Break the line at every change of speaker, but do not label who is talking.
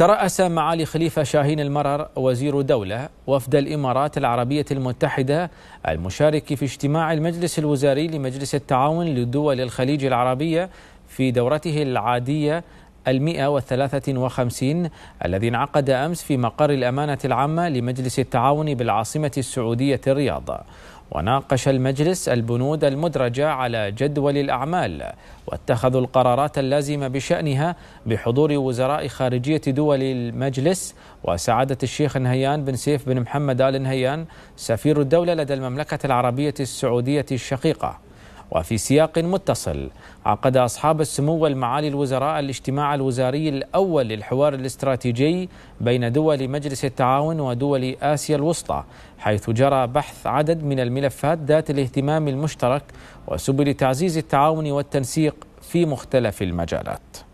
ترأس معالي خليفة شاهين المرر وزير دولة وفد الإمارات العربية المتحدة المشارك في اجتماع المجلس الوزاري لمجلس التعاون لدول الخليج العربية في دورته العادية المئة وثلاثة وخمسين الذي انعقد أمس في مقر الأمانة العامة لمجلس التعاون بالعاصمة السعودية الرياض وناقش المجلس البنود المدرجة على جدول الأعمال واتخذوا القرارات اللازمة بشأنها بحضور وزراء خارجية دول المجلس وسعادة الشيخ نهيان بن سيف بن محمد آل نهيان سفير الدولة لدى المملكة العربية السعودية الشقيقة وفي سياق متصل عقد أصحاب السمو والمعالي الوزراء الاجتماع الوزاري الأول للحوار الاستراتيجي بين دول مجلس التعاون ودول آسيا الوسطى حيث جرى بحث عدد من الملفات ذات الاهتمام المشترك وسبل تعزيز التعاون والتنسيق في مختلف المجالات